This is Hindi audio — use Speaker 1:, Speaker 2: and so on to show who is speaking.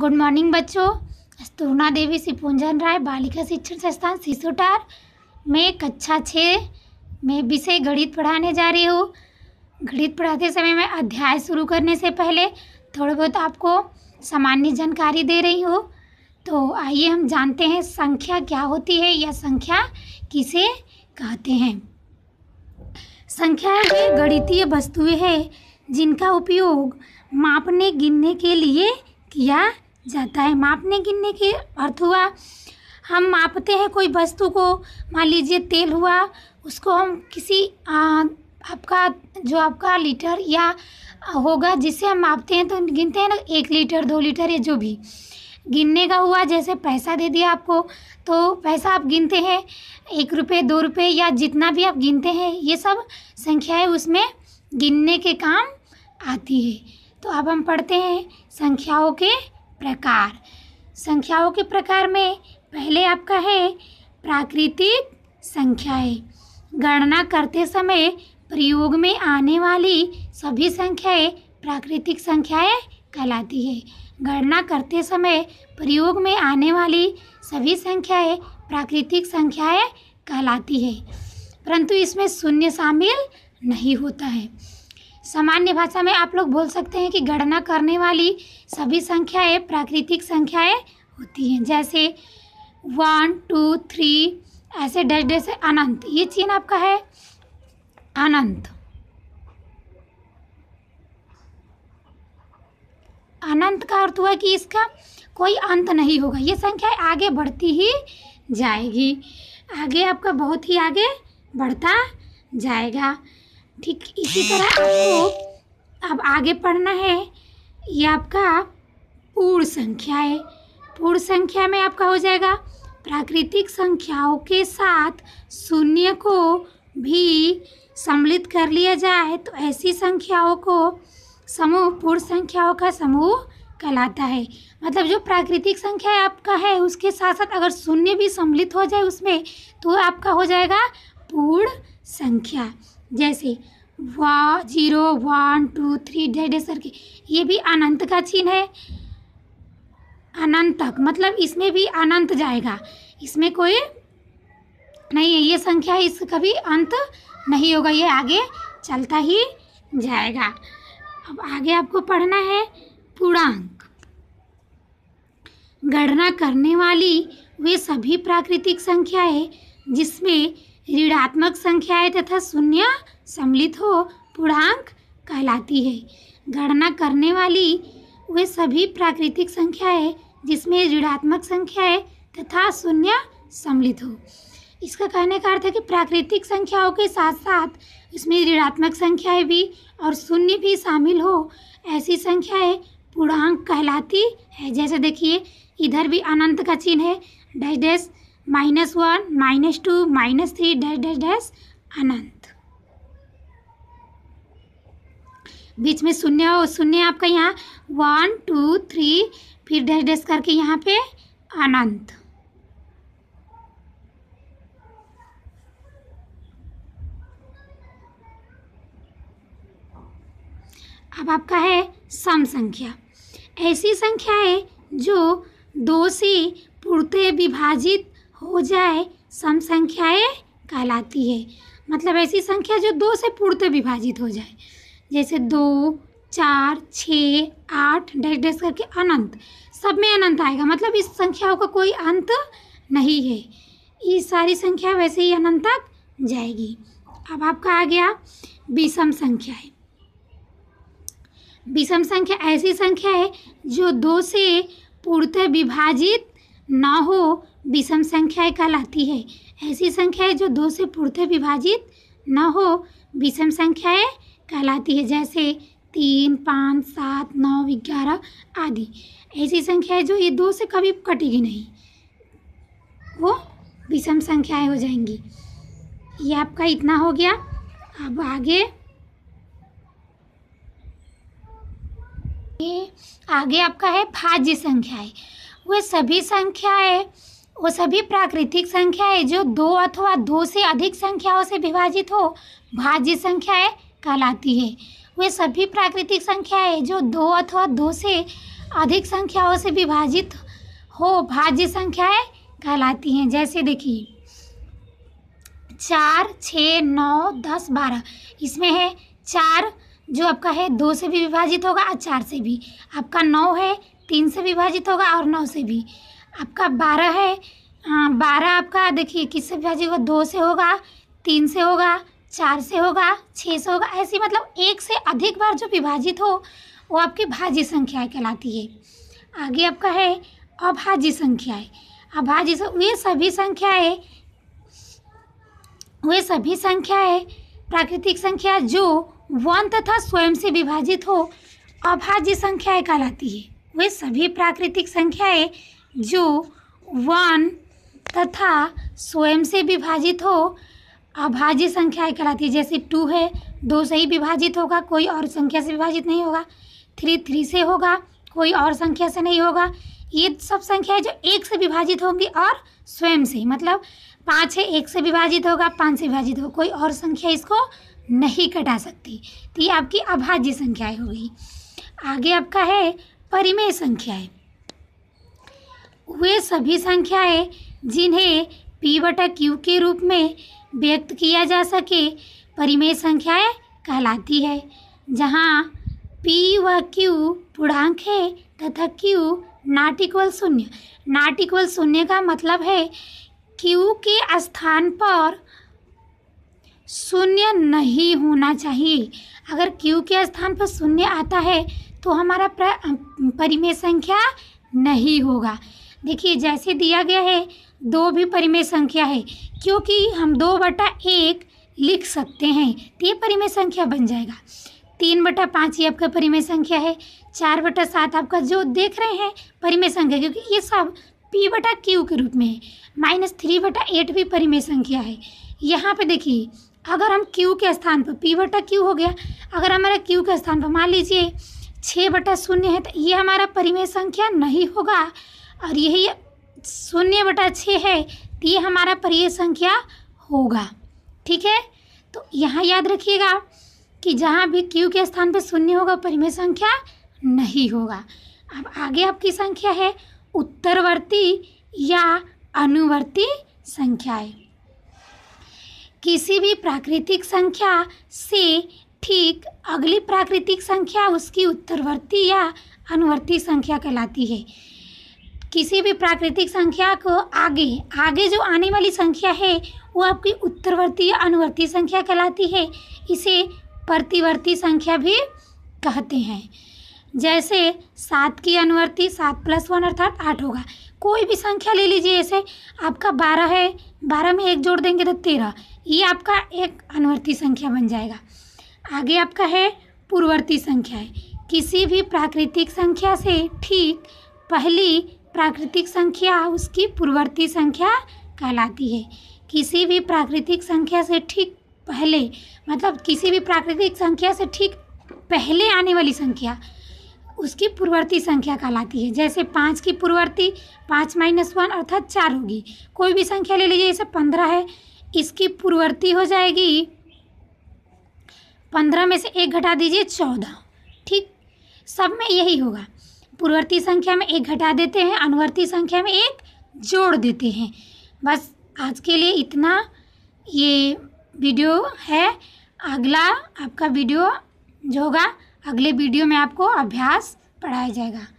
Speaker 1: गुड मॉर्निंग बच्चों स्तूर्णा देवी सिपुंजन राय बालिका शिक्षण संस्थान शिशुटार में कक्षा अच्छा छः में विषय गणित पढ़ाने जा रही हूँ गणित पढ़ाते समय मैं अध्याय शुरू करने से पहले थोड़ा बहुत आपको सामान्य जानकारी दे रही हूँ तो आइए हम जानते हैं संख्या क्या होती है या संख्या किसे कहते हैं संख्या है गणितीय वस्तुएं हैं जिनका उपयोग मापने गिनने के लिए किया जाता है मापने गिनने के अर्थ हुआ हम मापते हैं कोई वस्तु को मान लीजिए तेल हुआ उसको हम किसी आ, आपका जो आपका लीटर या होगा जिससे हम मापते हैं तो गिनते हैं ना एक लीटर दो लीटर या जो भी गिनने का हुआ जैसे पैसा दे दिया आपको तो पैसा आप गिनते हैं एक रुपये दो रुपये या जितना भी आप गिनते हैं ये सब संख्याएं उसमें गिनने के काम आती है तो अब हम पढ़ते हैं संख्याओं के प्रकार संख्याओं के प्रकार में पहले आपका है प्राकृतिक संख्याएं गणना करते समय प्रयोग में आने वाली सभी संख्याएं प्राकृतिक संख्याएं कहलाती है गणना करते समय प्रयोग में आने वाली सभी संख्याएं प्राकृतिक संख्याएं कहलाती है परंतु इसमें शून्य शामिल नहीं होता है सामान्य भाषा में आप लोग बोल सकते हैं कि गणना करने वाली सभी संख्याएं प्राकृतिक संख्याएं होती हैं जैसे वन टू थ्री ऐसे डैश डैश अनंत ये चीन आपका है अनंत अनंत का अर्थ हुआ कि इसका कोई अंत नहीं होगा ये संख्या आगे बढ़ती ही जाएगी आगे आपका बहुत ही आगे बढ़ता जाएगा ठीक इसी तरह आपको अब आगे पढ़ना है ये आपका पूर्ण संख्या है पूर्ण संख्या में आपका हो जाएगा प्राकृतिक संख्याओं के साथ शून्य को भी सम्मिलित कर लिया जाए तो ऐसी संख्याओं को समूह पूर्ण संख्याओं का समूह कहलाता है मतलब जो प्राकृतिक संख्या आपका है उसके साथ साथ अगर शून्य भी सम्मिलित हो जाए उसमें तो आपका हो जाएगा पूर्ण संख्या जैसे वा जीरो वन टू थ्री डेढ़ के ये भी अनंत का चिन्ह है अनंत तक मतलब इसमें भी अनंत जाएगा इसमें कोई नहीं है ये संख्या इस कभी अंत नहीं होगा ये आगे चलता ही जाएगा अब आगे आपको पढ़ना है पूर्णांक गणना करने वाली वे सभी प्राकृतिक संख्याएं जिसमें ऋणात्मक संख्याएं तथा शून्य सम्मिलित हो पूर्णांक कहलाती है गणना करने वाली वे सभी प्राकृतिक संख्याएं जिसमें ऋणात्मक संख्याएं तथा शून्य सम्मिलित हो इसका कहने का अर्थ है कि प्राकृतिक संख्याओं के साथ साथ इसमें ऋणात्मक संख्याएं भी और शून्य भी शामिल हो ऐसी संख्याएं पूर्णांक कहलाती है जैसे देखिए इधर भी अनंत का चिन्ह है dash dash minus one minus two minus three dash dash dash अनंत बीच में शून्य हो शून्य आपका यहाँ वन टू थ्री फिर डैश डैश करके यहाँ पे अनंत अब आपका है सम संख्या ऐसी संख्या है जो दो से पूर्णतः विभाजित हो जाए सम संख्याएँ कहलाती है मतलब ऐसी संख्या जो दो से पूर्णतः विभाजित हो जाए जैसे दो चार छः आठ डैश डैश करके अनंत सब में अनंत आएगा मतलब इस संख्याओं का कोई अंत नहीं है ये सारी संख्या वैसे ही अनंत तक जाएगी अब आपका आ गया विषम संख्या है विषम संख्या ऐसी संख्या है जो दो से पूर्णतः विभाजित ना हो विषम संख्याएं कहलाती है ऐसी संख्याएं जो दो से पूर्ते विभाजित न हो विषम संख्याएं कहलाती है जैसे तीन पाँच सात नौ ग्यारह आदि ऐसी संख्याएं जो ये दो से कभी कटेगी नहीं वो विषम संख्याएं हो जाएंगी ये आपका इतना हो गया अब आगे ये आगे आपका है भाज्य संख्याएं वह सभी संख्याएं वो सभी प्राकृतिक संख्याएं जो दो अथवा दो से अधिक संख्याओं से विभाजित हो भाज्य संख्याएं कहलाती है वे सभी प्राकृतिक संख्याएं जो दो अथवा दो से अधिक संख्याओं से विभाजित हो भाज्य संख्याएं कहलाती हैं जैसे देखिए चार छ नौ दस बारह इसमें है चार जो आपका है दो से भी विभाजित होगा और चार से भी आपका नौ है तीन से विभाजित होगा और नौ से भी आपका बारह है हाँ, बारह आपका देखिए किससे होगा दो से होगा तीन से होगा चार से होगा छः से होगा ऐसी मतलब एक से अधिक बार जो विभाजित हो वो आपकी भाज्य संख्याएँ कहलाती है आगे आपका है अभाज्य संख्याएँ अभाज्य वे सभी संख्याएँ वे सभी संख्याएँ प्राकृतिक संख्या जो वन तथा स्वयं से विभाजित हो अभाज्य संख्याएँ कहलाती है वे सभी प्राकृतिक संख्याएँ जो वन तथा स्वयं से विभाजित हो अभाज्य संख्याएं कहलाती है जैसे टू है दो से ही विभाजित होगा कोई और संख्या से विभाजित नहीं होगा थ्री थ्री से होगा कोई और संख्या से नहीं होगा ये सब संख्याएं जो एक से विभाजित होंगी और स्वयं से मतलब पाँच है एक से विभाजित होगा पाँच से विभाजित होगा कोई और संख्या इसको नहीं कटा सकती तो ये आपकी अभाज्य संख्याएँ होगी आगे आपका है परिमेय संख्याएँ वे सभी संख्याएं जिन्हें पी बटा क्यू के रूप में व्यक्त किया जा सके परिमेय संख्याएं कहलाती है जहाँ पी व क्यू पूर्णांक है तथा क्यू नॉट इक्वल शून्य नॉट इक्वल शून्य का मतलब है क्यू के स्थान पर शून्य नहीं होना चाहिए अगर क्यू के स्थान पर शून्य आता है तो हमारा परिमेय संख्या नहीं होगा देखिए जैसे दिया गया है दो भी परिमेय संख्या है क्योंकि हम दो बटा एक लिख सकते हैं तो ये परिमेय संख्या बन जाएगा तीन बटा पाँच ये आपका परिमेय संख्या है चार बटा सात आपका जो देख रहे हैं परिमेय संख्या क्योंकि ये सब पी बटा क्यू के रूप में है माइनस थ्री बटा एट भी परिमेय संख्या है यहाँ पे देखिए अगर हम क्यू के स्थान पर पी बटा क्यू हो गया अगर हमारा क्यू के स्थान पर मान लीजिए छः बटा शून्य है तो ये हमारा परिमेय संख्या नहीं होगा और यही शून्य बटा छः है तो ये हमारा परिय संख्या होगा ठीक है तो यहाँ याद रखिएगा कि जहाँ भी क्यू के स्थान पर शून्य होगा परिमेय संख्या नहीं होगा अब आगे आपकी संख्या है उत्तरवर्ती या अनुवर्ती संख्याएं किसी भी प्राकृतिक संख्या से ठीक अगली प्राकृतिक संख्या उसकी उत्तरवर्ती या अनुवर्ती संख्या कहलाती है किसी भी प्राकृतिक संख्या को आगे आगे जो आने वाली संख्या है वो आपकी उत्तरवर्ती या अनुवर्ती संख्या कहलाती है इसे प्रतिवर्ती संख्या भी कहते हैं जैसे सात की अनुवर्ती सात प्लस वन अर्थात आठ होगा कोई भी संख्या ले लीजिए ऐसे आपका बारह है बारह में एक जोड़ देंगे तो तेरह ये आपका एक अनुवर्ती संख्या बन जाएगा आगे आपका है पूर्ववर्ती संख्या है किसी भी प्राकृतिक संख्या से ठीक पहली प्राकृतिक संख्या उसकी पूर्ववर्ती संख्या कहलाती है किसी भी प्राकृतिक संख्या से ठीक पहले मतलब किसी भी प्राकृतिक संख्या से ठीक पहले आने वाली संख्या उसकी पूर्ववर्ती संख्या कहलाती है जैसे पाँच की पूर्ववर्ती पाँच माइनस वन अर्थात चार होगी कोई भी संख्या ले लीजिए जैसे पंद्रह है इसकी पूर्ववर्ती हो जाएगी पंद्रह में से एक घटा दीजिए चौदह ठीक सब में यही होगा पूर्ववर्ती संख्या में एक घटा देते हैं अनुवर्ती संख्या में एक जोड़ देते हैं बस आज के लिए इतना ये वीडियो है अगला आपका वीडियो जो होगा अगले वीडियो में आपको अभ्यास पढ़ाया जाएगा